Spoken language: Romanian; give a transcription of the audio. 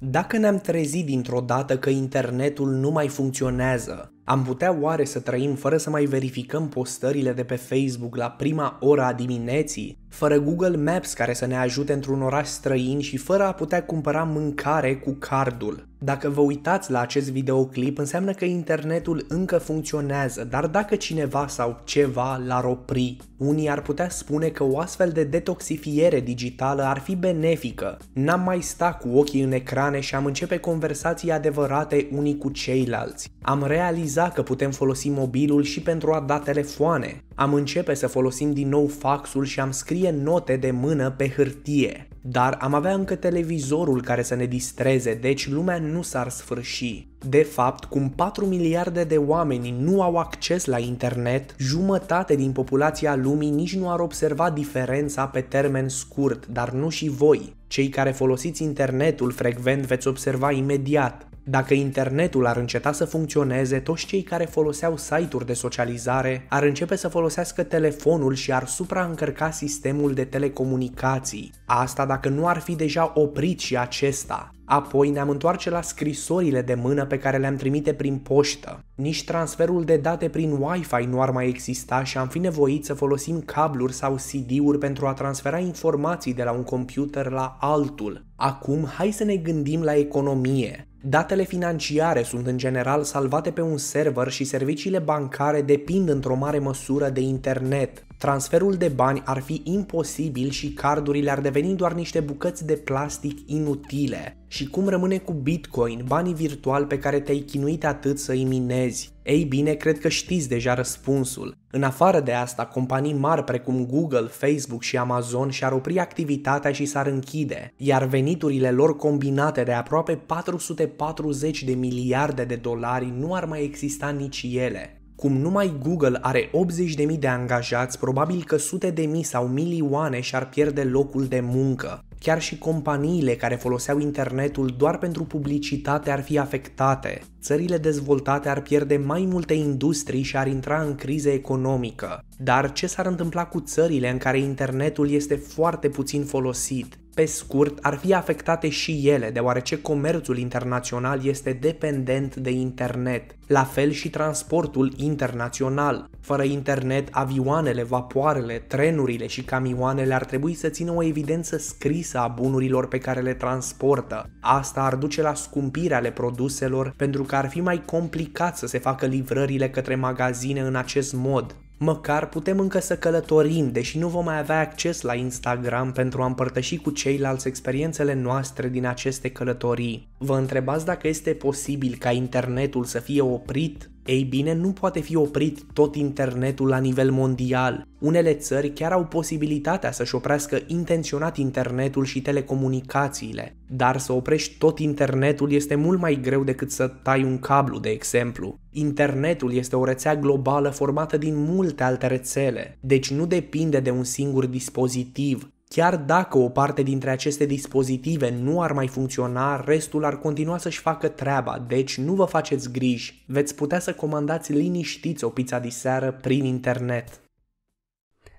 Dacă ne-am trezit dintr-o dată că internetul nu mai funcționează, am putea oare să trăim fără să mai verificăm postările de pe Facebook la prima ora a dimineții fără Google Maps care să ne ajute într-un oraș străin și fără a putea cumpăra mâncare cu cardul. Dacă vă uitați la acest videoclip, înseamnă că internetul încă funcționează, dar dacă cineva sau ceva l-ar opri, unii ar putea spune că o astfel de detoxifiere digitală ar fi benefică. N-am mai sta cu ochii în ecrane și am începe conversații adevărate unii cu ceilalți. Am realizat că putem folosi mobilul și pentru a da telefoane. Am începe să folosim din nou faxul și am scrie scrie note de mână pe hârtie. Dar am avea încă televizorul care să ne distreze, deci lumea nu s-ar sfârși. De fapt, cum 4 miliarde de oameni nu au acces la internet, jumătate din populația lumii nici nu ar observa diferența pe termen scurt, dar nu și voi. Cei care folosiți internetul frecvent veți observa imediat. Dacă internetul ar înceta să funcționeze, toți cei care foloseau site-uri de socializare ar începe să folosească telefonul și ar supraîncărca sistemul de telecomunicații. Asta dacă nu ar fi deja oprit și acesta. Apoi ne-am întoarce la scrisorile de mână pe care le-am trimite prin poștă. Nici transferul de date prin Wi-Fi nu ar mai exista și am fi nevoit să folosim cabluri sau CD-uri pentru a transfera informații de la un computer la altul. Acum, hai să ne gândim la economie. Datele financiare sunt în general salvate pe un server și serviciile bancare depind într-o mare măsură de internet. Transferul de bani ar fi imposibil și cardurile ar deveni doar niște bucăți de plastic inutile. Și cum rămâne cu Bitcoin, banii virtuali pe care te-ai chinuit atât să-i minezi? Ei bine, cred că știți deja răspunsul. În afară de asta, companii mari precum Google, Facebook și Amazon și-ar opri activitatea și s-ar închide, iar veniturile lor combinate de aproape 440 de miliarde de dolari nu ar mai exista nici ele. Cum numai Google are 80.000 de angajați, probabil că sute de mii sau milioane și-ar pierde locul de muncă. Chiar și companiile care foloseau internetul doar pentru publicitate ar fi afectate. Țările dezvoltate ar pierde mai multe industrii și ar intra în criză economică. Dar ce s-ar întâmpla cu țările în care internetul este foarte puțin folosit? Pe scurt, ar fi afectate și ele, deoarece comerțul internațional este dependent de internet, la fel și transportul internațional. Fără internet, avioanele, vapoarele, trenurile și camioanele ar trebui să țină o evidență scrisă a bunurilor pe care le transportă. Asta ar duce la scumpire ale produselor, pentru că ar fi mai complicat să se facă livrările către magazine în acest mod. Măcar putem încă să călătorim, deși nu vom mai avea acces la Instagram pentru a împărtăși cu ceilalți experiențele noastre din aceste călătorii. Vă întrebați dacă este posibil ca internetul să fie oprit? Ei bine, nu poate fi oprit tot internetul la nivel mondial. Unele țări chiar au posibilitatea să-și oprească intenționat internetul și telecomunicațiile, dar să oprești tot internetul este mult mai greu decât să tai un cablu, de exemplu. Internetul este o rețea globală formată din multe alte rețele, deci nu depinde de un singur dispozitiv, Chiar dacă o parte dintre aceste dispozitive nu ar mai funcționa, restul ar continua să-și facă treaba, deci nu vă faceți griji, veți putea să comandați liniștiți o pizza de seară prin internet.